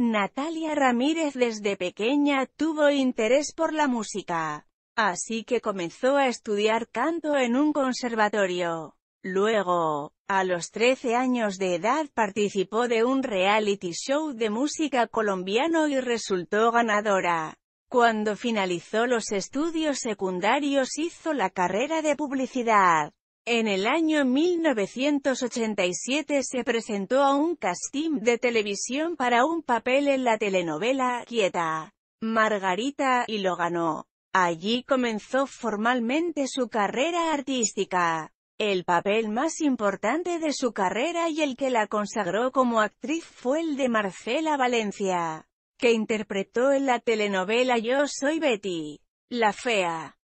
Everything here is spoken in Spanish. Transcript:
Natalia Ramírez desde pequeña tuvo interés por la música, así que comenzó a estudiar canto en un conservatorio. Luego, a los 13 años de edad participó de un reality show de música colombiano y resultó ganadora. Cuando finalizó los estudios secundarios hizo la carrera de publicidad. En el año 1987 se presentó a un casting de televisión para un papel en la telenovela Quieta, Margarita, y lo ganó. Allí comenzó formalmente su carrera artística. El papel más importante de su carrera y el que la consagró como actriz fue el de Marcela Valencia, que interpretó en la telenovela Yo Soy Betty, la Fea.